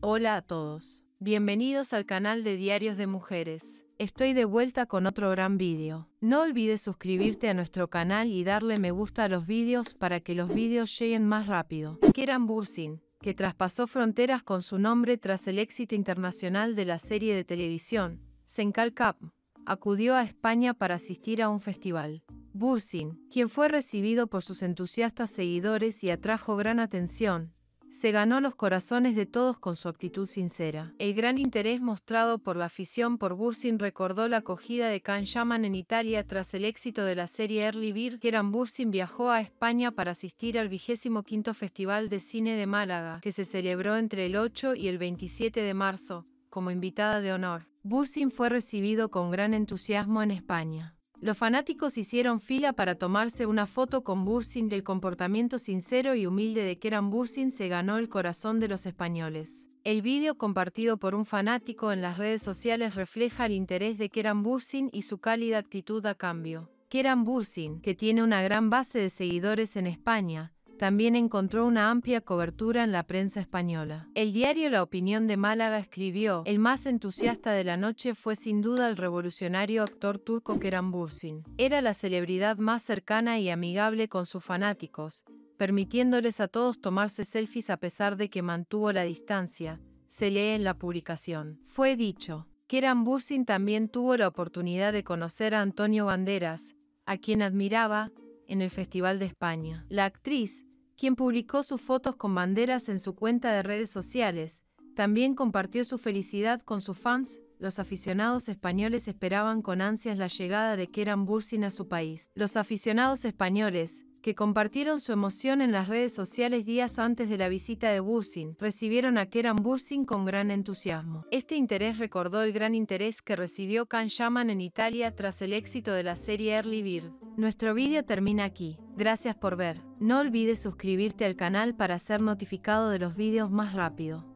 Hola a todos. Bienvenidos al canal de Diarios de Mujeres. Estoy de vuelta con otro gran vídeo. No olvides suscribirte a nuestro canal y darle me gusta a los vídeos para que los vídeos lleguen más rápido. Kieran Bursin, que traspasó fronteras con su nombre tras el éxito internacional de la serie de televisión, Senkal Cap, acudió a España para asistir a un festival. Bursin, quien fue recibido por sus entusiastas seguidores y atrajo gran atención, se ganó los corazones de todos con su actitud sincera. El gran interés mostrado por la afición por Bursin recordó la acogida de Can Yaman en Italia tras el éxito de la serie Early Beer. Keran Bursin viajó a España para asistir al quinto Festival de Cine de Málaga, que se celebró entre el 8 y el 27 de marzo, como invitada de honor. Bursin fue recibido con gran entusiasmo en España. Los fanáticos hicieron fila para tomarse una foto con Bursin. del comportamiento sincero y humilde de Keran Bursin se ganó el corazón de los españoles. El vídeo compartido por un fanático en las redes sociales refleja el interés de Keran Bursin y su cálida actitud a cambio. Keran Bursin, que tiene una gran base de seguidores en España, también encontró una amplia cobertura en la prensa española. El diario La Opinión de Málaga escribió, el más entusiasta de la noche fue sin duda el revolucionario actor turco Kerem Era la celebridad más cercana y amigable con sus fanáticos, permitiéndoles a todos tomarse selfies a pesar de que mantuvo la distancia, se lee en la publicación. Fue dicho. Kerem Bursin también tuvo la oportunidad de conocer a Antonio Banderas, a quien admiraba, en el Festival de España. La actriz, quien publicó sus fotos con banderas en su cuenta de redes sociales, también compartió su felicidad con sus fans, los aficionados españoles esperaban con ansias la llegada de Keran Bursin a su país. Los aficionados españoles, que compartieron su emoción en las redes sociales días antes de la visita de Bursin, recibieron a Keran Bursin con gran entusiasmo. Este interés recordó el gran interés que recibió Can Yaman en Italia tras el éxito de la serie Early Bird. Nuestro vídeo termina aquí. Gracias por ver. No olvides suscribirte al canal para ser notificado de los vídeos más rápido.